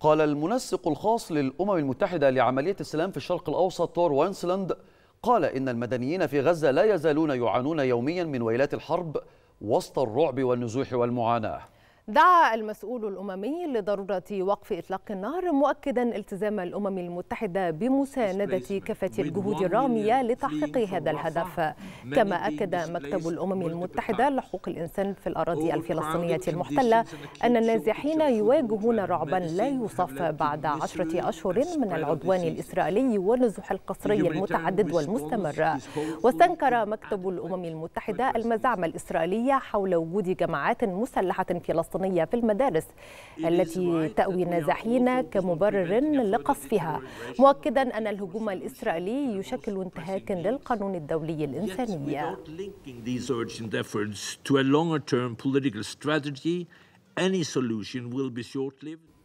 قال المنسق الخاص للأمم المتحدة لعملية السلام في الشرق الأوسط تور وينسلاند قال إن المدنيين في غزة لا يزالون يعانون يوميا من ويلات الحرب وسط الرعب والنزوح والمعاناة دعا المسؤول الأممي لضرورة وقف إطلاق النار مؤكدا التزام الأمم المتحدة بمساندة كافة الجهود الرامية لتحقيق هذا الهدف كما أكد مكتب الأمم المتحدة لحقوق الإنسان في الأراضي الفلسطينية المحتلة أن النازحين يواجهون رعبا لا يوصف بعد عشرة أشهر من العدوان الإسرائيلي والنزوح القسري المتعدد والمستمر واستنكر مكتب الأمم المتحدة المزاعم الإسرائيلية حول وجود جماعات مسلحة فلسطينية الوطنية في المدارس التي تأوي النازحين كمبرر لقصفها مؤكدا أن الهجوم الإسرائيلي يشكل انتهاكا للقانون الدولي الإنساني any solution will be short-lived.